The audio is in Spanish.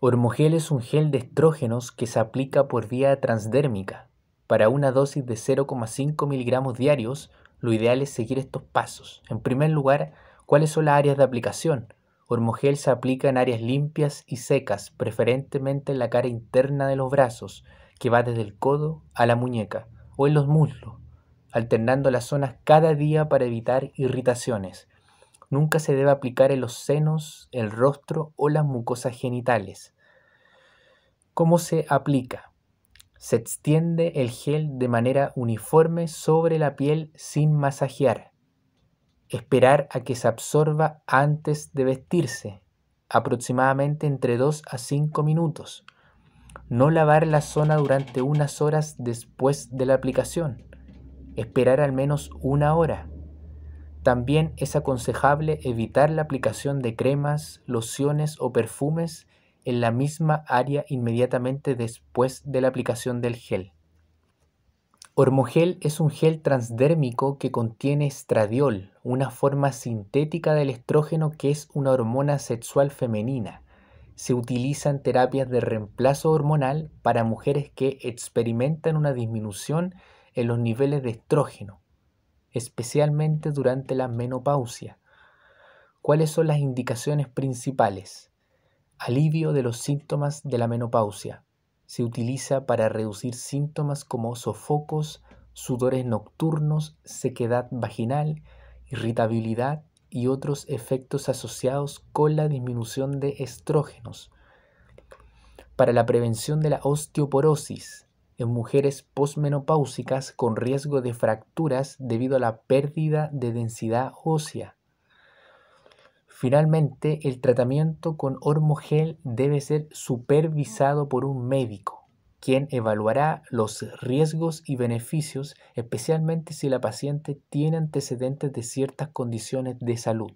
Hormogel es un gel de estrógenos que se aplica por vía transdérmica. Para una dosis de 0,5 miligramos diarios, lo ideal es seguir estos pasos. En primer lugar, ¿cuáles son las áreas de aplicación? Hormogel se aplica en áreas limpias y secas, preferentemente en la cara interna de los brazos, que va desde el codo a la muñeca, o en los muslos, alternando las zonas cada día para evitar irritaciones. Nunca se debe aplicar en los senos, el rostro o las mucosas genitales. ¿Cómo se aplica? Se extiende el gel de manera uniforme sobre la piel sin masajear. Esperar a que se absorba antes de vestirse, aproximadamente entre 2 a 5 minutos. No lavar la zona durante unas horas después de la aplicación. Esperar al menos una hora. También es aconsejable evitar la aplicación de cremas, lociones o perfumes en la misma área inmediatamente después de la aplicación del gel. Hormogel es un gel transdérmico que contiene estradiol, una forma sintética del estrógeno que es una hormona sexual femenina. Se utiliza en terapias de reemplazo hormonal para mujeres que experimentan una disminución en los niveles de estrógeno especialmente durante la menopausia. ¿Cuáles son las indicaciones principales? Alivio de los síntomas de la menopausia. Se utiliza para reducir síntomas como sofocos, sudores nocturnos, sequedad vaginal, irritabilidad y otros efectos asociados con la disminución de estrógenos. Para la prevención de la osteoporosis, en mujeres posmenopáusicas con riesgo de fracturas debido a la pérdida de densidad ósea. Finalmente, el tratamiento con hormogel debe ser supervisado por un médico, quien evaluará los riesgos y beneficios, especialmente si la paciente tiene antecedentes de ciertas condiciones de salud.